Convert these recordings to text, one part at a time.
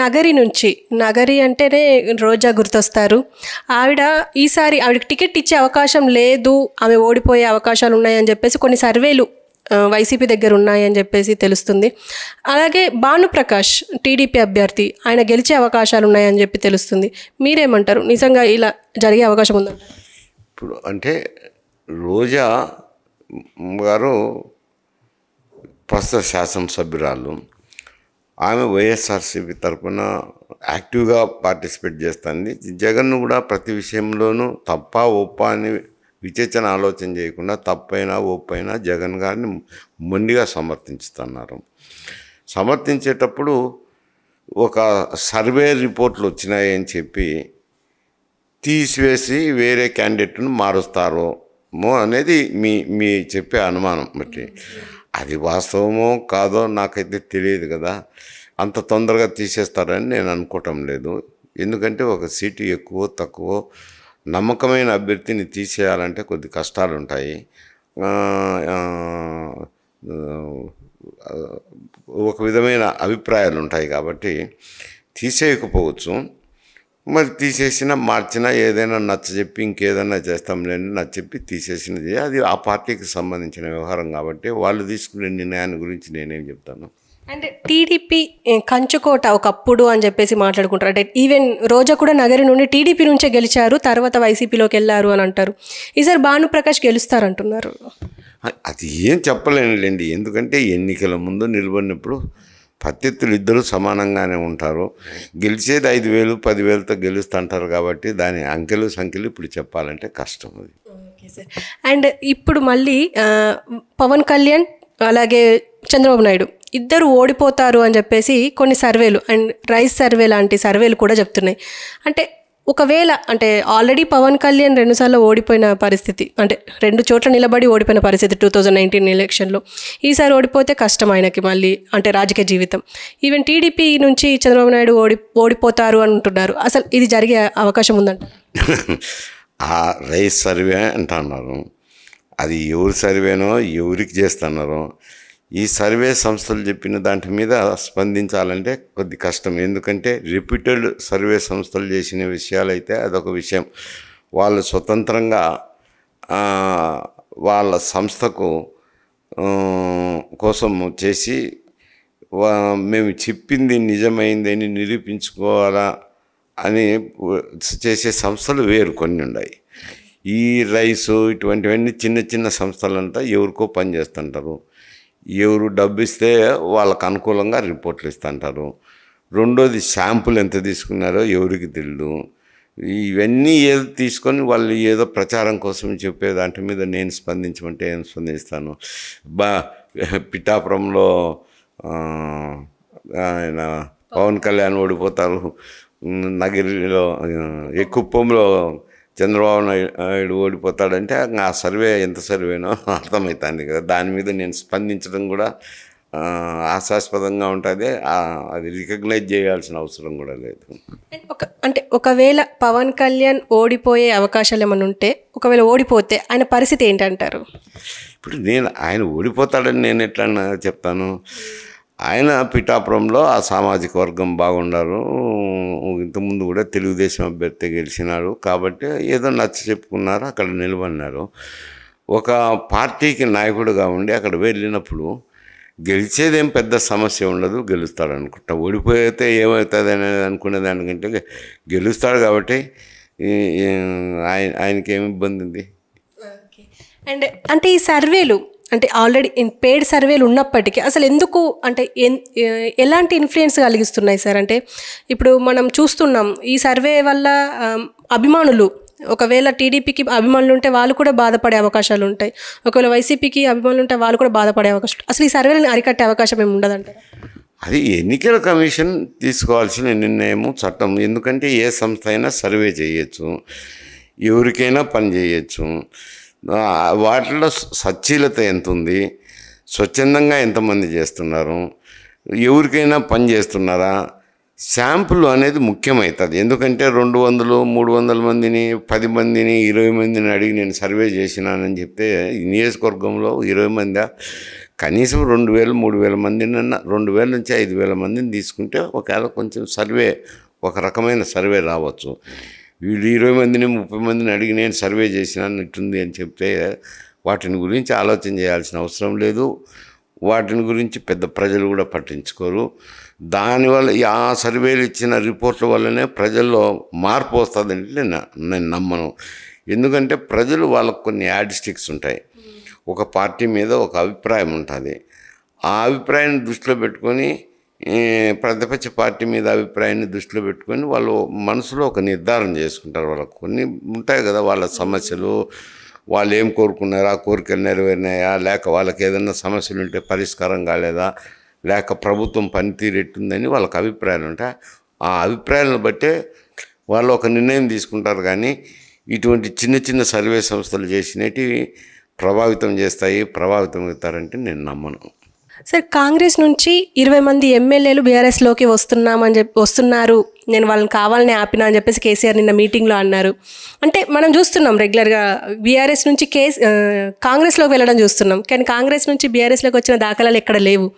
నగరి నుంచి నగరి అంటేనే రోజా గుర్తొస్తారు ఆవిడ ఈసారి ఆవిడకి టికెట్ ఇచ్చే అవకాశం లేదు ఆమె ఓడిపోయే అవకాశాలు ఉన్నాయని చెప్పేసి కొన్ని సర్వేలు వైసీపీ దగ్గర ఉన్నాయని చెప్పేసి తెలుస్తుంది అలాగే భానుప్రకాష్ టీడీపీ అభ్యర్థి ఆయన గెలిచే అవకాశాలు ఉన్నాయని చెప్పి తెలుస్తుంది మీరేమంటారు నిజంగా ఇలా జరిగే అవకాశం ఉందా ఇప్పుడు అంటే రోజా గారు ప్రస్తుత శాసనసభ్యురాలు ఆమె వైఎస్ఆర్సీపీ తరఫున యాక్టివ్గా పార్టిసిపేట్ చేస్తుంది జగన్ను కూడా ప్రతి విషయంలోనూ తప్ప ఒప్ప అని విచేచన ఆలోచన చేయకుండా తప్పైనా ఒప్పైనా జగన్ గారిని మొండిగా సమర్థించుతున్నారు సమర్థించేటప్పుడు ఒక సర్వే రిపోర్ట్లు వచ్చినాయని చెప్పి తీసివేసి వేరే క్యాండిడేట్ను మారుస్తారు అనేది మీ మీ చెప్పే అనుమానం బట్టి అది వాస్తవమో కాదో నాకైతే తెలియదు కదా అంత తొందరగా తీసేస్తారని నేను అనుకోవటం లేదు ఎందుకంటే ఒక సీటు ఎక్కువ తక్కువ నమ్మకమైన అభ్యర్థిని తీసేయాలంటే కొద్ది కష్టాలు ఉంటాయి ఒక విధమైన అభిప్రాయాలు ఉంటాయి కాబట్టి తీసేయకపోవచ్చు మరి తీసేసిన మార్చినా ఏదైనా నచ్చ చెప్పి ఇంకేదైనా నచ్చ చెప్పి తీసేసినది అది ఆ పార్టీకి సంబంధించిన వ్యవహారం కాబట్టి వాళ్ళు తీసుకునే నిర్ణయాన్ని గురించి నేనేం చెప్తాను అంటే టీడీపీ కంచుకోట ఒకప్పుడు అని చెప్పేసి మాట్లాడుకుంటారు అంటే ఈవెన్ రోజా కూడా నగరి నుండి టీడీపీ నుంచే గెలిచారు తర్వాత వైసీపీలోకి వెళ్ళారు అని అంటారు ఈసారి భానుప్రకాష్ గెలుస్తారంటున్నారు అది ఏం చెప్పలేనులేండి ఎందుకంటే ఎన్నికల ముందు నిలబడినప్పుడు ప్రత్యర్థులు ఇద్దరు సమానంగానే ఉంటారు గెలిచేది ఐదు వేలు పదివేలతో గెలుస్తుంటారు కాబట్టి దాని అంకెలు సంఖ్యలు ఇప్పుడు చెప్పాలంటే కష్టం అది అండ్ ఇప్పుడు మళ్ళీ పవన్ కళ్యాణ్ అలాగే చంద్రబాబు నాయుడు ఇద్దరు ఓడిపోతారు అని చెప్పేసి కొన్ని సర్వేలు అండ్ రైస్ సర్వే లాంటి సర్వేలు కూడా చెప్తున్నాయి అంటే ఒకవేళ అంటే ఆల్రెడీ పవన్ కళ్యాణ్ రెండుసార్లు ఓడిపోయిన పరిస్థితి అంటే రెండు చోట్ల నిలబడి ఓడిపోయిన పరిస్థితి టూ థౌజండ్ నైన్టీన్ ఎలక్షన్లో ఈసారి ఓడిపోతే కష్టం ఆయనకి మళ్ళీ అంటే రాజకీయ జీవితం ఈవెన్ టీడీపీ నుంచి చంద్రబాబు నాయుడు ఓడి ఓడిపోతారు అంటున్నారు అసలు ఇది జరిగే అవకాశం ఉందంట ఆ రైస్ సర్వే అంటున్నారు అది ఎవరు సర్వేనో ఎవరికి చేస్తున్నారో ఈ సర్వే సంస్థలు చెప్పిన దాంట్ మీద స్పందించాలంటే కొద్ది కష్టం ఎందుకంటే రిప్యూటెడ్ సర్వే సంస్థలు చేసిన విషయాలైతే అదొక విషయం వాళ్ళు స్వతంత్రంగా వాళ్ళ సంస్థకు కోసం చేసి మేము చెప్పింది నిజమైందని నిరూపించుకోవాలా అని చేసే సంస్థలు వేరు కొన్ని ఉన్నాయి ఈ రైసు ఇటువంటివన్నీ చిన్న చిన్న సంస్థలంతా ఎవరికో పనిచేస్తుంటారు ఎవరు డబ్బు ఇస్తే వాళ్ళకు అనుకూలంగా రిపోర్ట్లు ఇస్తుంటారు రెండోది శాంపుల్ ఎంత తీసుకున్నారో ఎవరికి తెలియదు ఇవన్నీ ఏదో తీసుకొని వాళ్ళు ఏదో ప్రచారం కోసం చెప్పే దాంట్ మీద నేను స్పందించమంటే ఏం స్పందిస్తాను బా పిఠాపురంలో ఆయన పవన్ కళ్యాణ్ ఓడిపోతారు నగిరిలో ఎక్కువ చంద్రబాబు నాయుడు ఓడిపోతాడంటే ఆ సర్వే ఎంత సర్వేనో అర్థమవుతుంది కదా దాని మీద నేను స్పందించడం కూడా ఆశాస్పదంగా ఉంటుంది అది రికగ్నైజ్ చేయాల్సిన అవసరం కూడా లేదు ఒక అంటే ఒకవేళ పవన్ కళ్యాణ్ ఓడిపోయే అవకాశాలు ఏమైనా ఉంటే ఒకవేళ ఓడిపోతే ఆయన పరిస్థితి ఏంటంటారు ఇప్పుడు నేను ఆయన ఓడిపోతాడని నేను ఎట్లా చెప్తాను ఆయన పిఠాపురంలో ఆ సామాజిక వర్గం బాగున్నారు ఇంతకుముందు కూడా తెలుగుదేశం అభ్యర్థి గెలిచినారు కాబట్టి ఏదో నచ్చ చెప్పుకున్నారు అక్కడ నిలబడినారు ఒక పార్టీకి నాయకుడుగా ఉండి అక్కడ వెళ్ళినప్పుడు గెలిచేదేం పెద్ద సమస్య ఉండదు గెలుస్తాడు అనుకుంటా ఓడిపోతే ఏమవుతుంది అనేది అనుకునే దానికంటే గెలుస్తాడు కాబట్టి ఆయన ఆయనకి ఏమి ఇబ్బంది ఉంది అండ్ అంటే ఈ సర్వేలు అంటే ఆల్రెడీ పెయిడ్ సర్వేలు ఉన్నప్పటికీ అసలు ఎందుకు అంటే ఎలాంటి ఇన్ఫ్లుయెన్స్ కలిగిస్తున్నాయి సార్ అంటే ఇప్పుడు మనం చూస్తున్నాం ఈ సర్వే వల్ల అభిమానులు ఒకవేళ టీడీపీకి అభిమానులు ఉంటే వాళ్ళు కూడా బాధపడే అవకాశాలు ఉంటాయి ఒకవేళ వైసీపీకి అభిమానులు ఉంటే వాళ్ళు కూడా బాధపడే అవకాశం అసలు ఈ సర్వేలను అరికట్టే అవకాశం ఏమి అది ఎన్నికల కమిషన్ తీసుకోవాల్సిన నిర్ణయం చట్టం ఎందుకంటే ఏ సంస్థ అయినా సర్వే చేయొచ్చు ఎవరికైనా పని చేయొచ్చు వాటిలో సచ్చీలత ఎంత ఉంది స్వచ్ఛందంగా ఎంతమంది చేస్తున్నారు ఎవరికైనా పని చేస్తున్నారా శాంపుల్ అనేది ముఖ్యమవుతుంది ఎందుకంటే రెండు వందలు మూడు వందల మందిని పది మందిని ఇరవై మందిని అడిగి నేను సర్వే చేసినానని చెప్తే నియోజకవర్గంలో ఇరవై మంది కనీసం రెండు వేలు మూడు వేల మందిని రెండు వేల నుంచి ఐదు వేల మందిని తీసుకుంటే ఒకవేళ కొంచెం సర్వే ఒక రకమైన సర్వే రావచ్చు వీళ్ళు ఇరవై మందిని ముప్పై మందిని అడిగి నేను సర్వే చేసినాను ఇట్టుంది అని చెప్తే వాటిని గురించి ఆలోచన చేయాల్సిన అవసరం లేదు వాటిని గురించి పెద్ద ప్రజలు కూడా పట్టించుకోరు దానివల్ల ఆ సర్వేలు ఇచ్చిన రిపోర్ట్ల వల్లనే ప్రజల్లో మార్పు వస్తుందంటే నేను నేను నమ్మను ఎందుకంటే ప్రజలు వాళ్ళకు కొన్ని యాడిస్టిక్స్ ఉంటాయి ఒక పార్టీ మీద ఒక అభిప్రాయం ఉంటుంది ఆ అభిప్రాయాన్ని దృష్టిలో పెట్టుకొని ప్రతిపక్ష పార్టీ మీద అభిప్రాయాన్ని దృష్టిలో పెట్టుకొని వాళ్ళు మనసులో ఒక నిర్ధారణ చేసుకుంటారు వాళ్ళకు కొన్ని ఉంటాయి కదా వాళ్ళ సమస్యలు వాళ్ళు ఏం కోరుకున్నారా కోరికలు నెరవేరినాయా లేక వాళ్ళకి ఏదైనా సమస్యలు ఉంటే పరిష్కారం కాలేదా లేక ప్రభుత్వం పనితీరు ఎట్టుందని వాళ్ళకి అభిప్రాయాలు ఉంటాయి ఆ అభిప్రాయాలను బట్టే వాళ్ళు ఒక నిర్ణయం తీసుకుంటారు కానీ ఇటువంటి చిన్న చిన్న సర్వే సంస్థలు చేసినవి ప్రభావితం చేస్తాయి ప్రభావితం అవుతారంటే నేను నమ్మను సార్ కాంగ్రెస్ నుంచి ఇరవై మంది ఎమ్మెల్యేలు బీఆర్ఎస్లోకి వస్తున్నామని చెప్పి వస్తున్నారు నేను వాళ్ళని కావాలని ఆపినా అని చెప్పేసి కేసీఆర్ నిన్న మీటింగ్లో అన్నారు అంటే మనం చూస్తున్నాం రెగ్యులర్గా బీఆర్ఎస్ నుంచి కేస్ కాంగ్రెస్లోకి వెళ్ళడం చూస్తున్నాం కానీ కాంగ్రెస్ నుంచి బీఆర్ఎస్లోకి వచ్చిన దాఖలాలు ఎక్కడ లేవు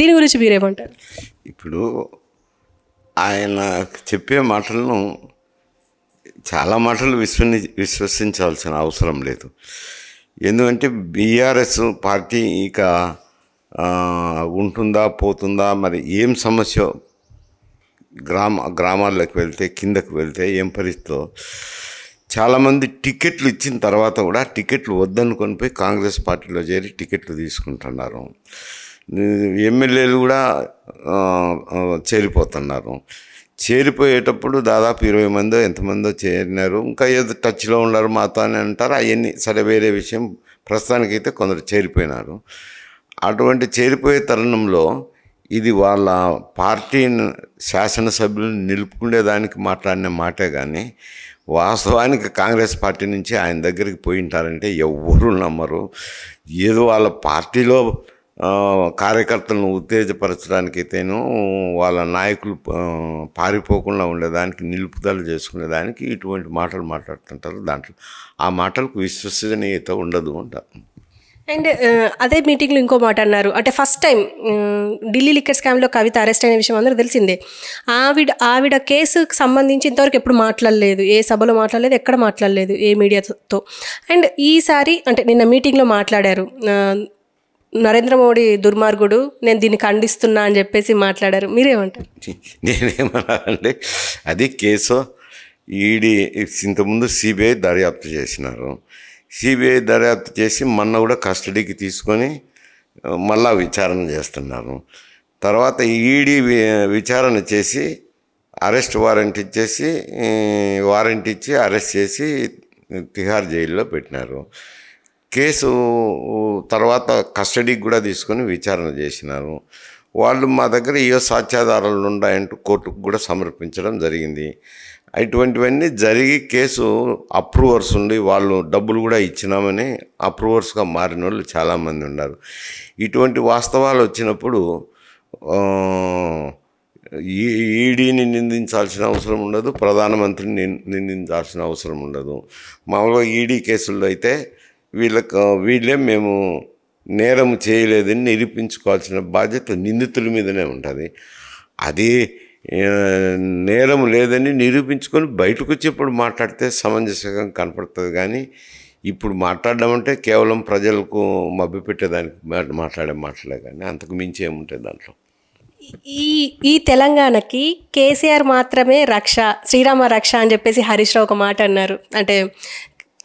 దీని గురించి మీరేమంటారు ఇప్పుడు ఆయన చెప్పే మాటలను చాలా మాటలు విశ్వని విశ్వసించాల్సిన అవసరం లేదు ఎందుకంటే బీఆర్ఎస్ పార్టీ ఇక ఉంటుందా పోతుందా మరి ఏం సమస్య గ్రామ గ్రామాల్లోకి వెళ్తే కిందకు వెళ్తే ఏం పరిస్థితో చాలామంది టికెట్లు ఇచ్చిన తర్వాత కూడా టికెట్లు వద్దనుకొని పోయి కాంగ్రెస్ పార్టీలో చేరి టికెట్లు తీసుకుంటున్నారు ఎమ్మెల్యేలు కూడా చేరిపోతున్నారు చేరిపోయేటప్పుడు దాదాపు ఇరవై మందో ఎంతమందో చేరినారు ఇంకా ఏదో టచ్లో ఉన్నారు మాతో అని అంటారు అవన్నీ సరే వేరే విషయం ప్రస్తుతానికైతే కొందరు చేరిపోయినారు అటువంటి చేరిపోయే తరుణంలో ఇది వాళ్ళ పార్టీ శాసనసభ్యులను నిలుపుకునేదానికి మాట్లాడిన మాటే కానీ వాస్తవానికి కాంగ్రెస్ పార్టీ నుంచి ఆయన దగ్గరికి పోయి ఉంటారంటే ఎవ్వరూ నమ్మరు ఏదో వాళ్ళ పార్టీలో కార్యకర్తలను ఉత్తేజపరచడానికైతేనో వాళ్ళ నాయకులు పారిపోకుండా ఉండేదానికి నిలుపుదల చేసుకునేదానికి ఇటువంటి మాటలు మాట్లాడుతుంటారు దాంట్లో ఆ మాటలకు విశ్వసనీయత ఉండదు అంటారు అండ్ అదే మీటింగ్లో ఇంకో మాట అన్నారు అంటే ఫస్ట్ టైం ఢిల్లీ లిక్కర్ స్కామ్లో కవిత అరెస్ట్ అయిన విషయం అందరూ తెలిసిందే ఆవిడ ఆవిడ కేసుకు సంబంధించి ఇంతవరకు ఎప్పుడు మాట్లాడలేదు ఏ సభలో మాట్లాడలేదు ఎక్కడ మాట్లాడలేదు ఏ మీడియాతో అండ్ ఈసారి అంటే నిన్న మీటింగ్లో మాట్లాడారు నరేంద్ర మోడీ దుర్మార్గుడు నేను దీన్ని ఖండిస్తున్నా అని చెప్పేసి మాట్లాడారు మీరేమంటారు నేనేమన్నానండి అది కేసు ఈడీ ఇంతకుముందు సిబిఐ దర్యాప్తు చేసినారు సిబిఐ దర్యాప్తు చేసి మొన్న కూడా కస్టడీకి తీసుకొని మళ్ళా విచారణ చేస్తున్నారు తర్వాత ఈడీ విచారణ చేసి అరెస్ట్ వారెంట్ ఇచ్చేసి వారెంట్ ఇచ్చి అరెస్ట్ చేసి తిహార్ జైల్లో పెట్టినారు కేసు తర్వాత కస్టడీకి కూడా తీసుకొని విచారణ చేసినారు వాళ్ళు మా దగ్గర ఏ సాక్ష్యాధారాలు ఉన్నాయంటూ కోర్టుకు కూడా సమర్పించడం జరిగింది అటువంటివన్నీ జరిగి కేసు అప్రూవర్స్ ఉండి వాళ్ళు డబ్బులు కూడా ఇచ్చినామని అప్రూవర్స్గా మారిన వాళ్ళు చాలామంది ఉన్నారు ఇటువంటి వాస్తవాలు వచ్చినప్పుడు ఈడీని నిందించాల్సిన అవసరం ఉండదు ప్రధానమంత్రిని నిందించాల్సిన అవసరం ఉండదు మామూలుగా ఈడీ కేసుల్లో అయితే వీళ్ళకు వీళ్ళే మేము నేరం చేయలేదని నిరూపించుకోవాల్సిన బాధ్యత నిందితుల మీదనే ఉంటుంది అది నేరం లేదని నిరూపించుకొని బయటకు వచ్చి ఇప్పుడు మాట్లాడితే సమంజసంగా కనపడుతుంది కానీ ఇప్పుడు మాట్లాడడం అంటే కేవలం ప్రజలకు మభ్యపెట్టేదానికి మాట్లాడే మాటలే కానీ అంతకు మించి ఏముంటుంది దాంట్లో ఈ ఈ తెలంగాణకి కేసీఆర్ మాత్రమే రక్ష శ్రీరామ రక్ష అని చెప్పేసి హరీష్ రావు ఒక మాట అన్నారు అంటే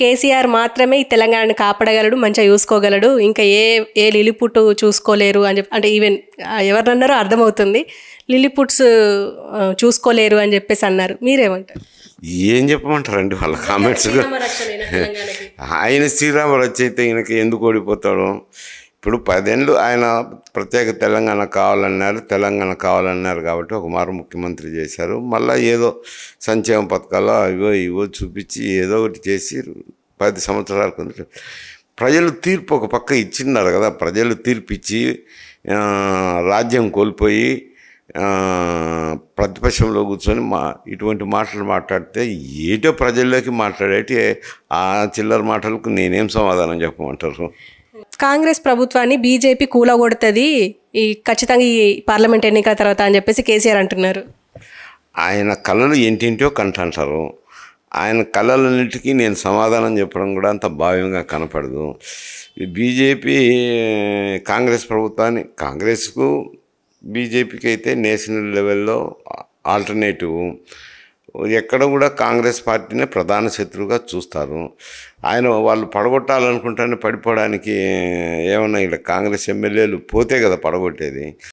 కేసీఆర్ మాత్రమే ఈ తెలంగాణను కాపాడగలడు మంచిగా చూసుకోగలడు ఇంకా ఏ ఏ లిలిపుట్ చూసుకోలేరు అని చెప్పి అంటే ఈవెన్ ఎవరినన్నారో అర్థమవుతుంది లిలిపుట్స్ చూసుకోలేరు అని చెప్పేసి అన్నారు మీరేమంటారు ఏం చెప్పమంటారండి వాళ్ళ కామెంట్స్ ఆయన వచ్చి అయితే ఈయనకి ఎందుకు ఓడిపోతాడు ఇప్పుడు పదేళ్ళు ఆయన ప్రత్యేక తెలంగాణ కావాలన్నారు తెలంగాణ కావాలన్నారు కాబట్టి ఒక మారు ముఖ్యమంత్రి చేశారు మళ్ళీ ఏదో సంక్షేమ పథకాలు ఇవో ఇవో చూపించి ఏదో ఒకటి చేసి పది సంవత్సరాల కింద ప్రజలు తీర్పు ఒక పక్క ఇచ్చిన్నారు కదా ప్రజలు తీర్పు ఇచ్చి రాజ్యం కోల్పోయి ప్రతిపక్షంలో కూర్చొని మా ఇటువంటి మాటలు మాట్లాడితే ఏటో ప్రజల్లోకి మాట్లాడేటి ఆ చిల్లర మాటలకు నేనేం సమాధానం చెప్పమంటారు కాంగ్రెస్ ప్రభుత్వాన్ని బీజేపీ కూలగొడుతుంది ఈ ఖచ్చితంగా ఈ పార్లమెంట్ ఎన్నికల తర్వాత అని చెప్పేసి కేసీఆర్ అంటున్నారు ఆయన కళలు ఏంటింటో కంటుంటారు ఆయన కళలన్నిటికీ నేను సమాధానం చెప్పడం కూడా అంత భావ్యంగా కనపడదు బీజేపీ కాంగ్రెస్ ప్రభుత్వాన్ని కాంగ్రెస్కు బీజేపీకి అయితే నేషనల్ లెవెల్లో ఆల్టర్నేటివ్ ఎక్కడ కూడా కాంగ్రెస్ పార్టీనే ప్రధాన శత్రువుగా చూస్తారు ఆయన వాళ్ళు పడగొట్టాలనుకుంటేనే పడిపోవడానికి ఏమన్నా ఇక్కడ కాంగ్రెస్ ఎమ్మెల్యేలు పోతే కదా పడగొట్టేది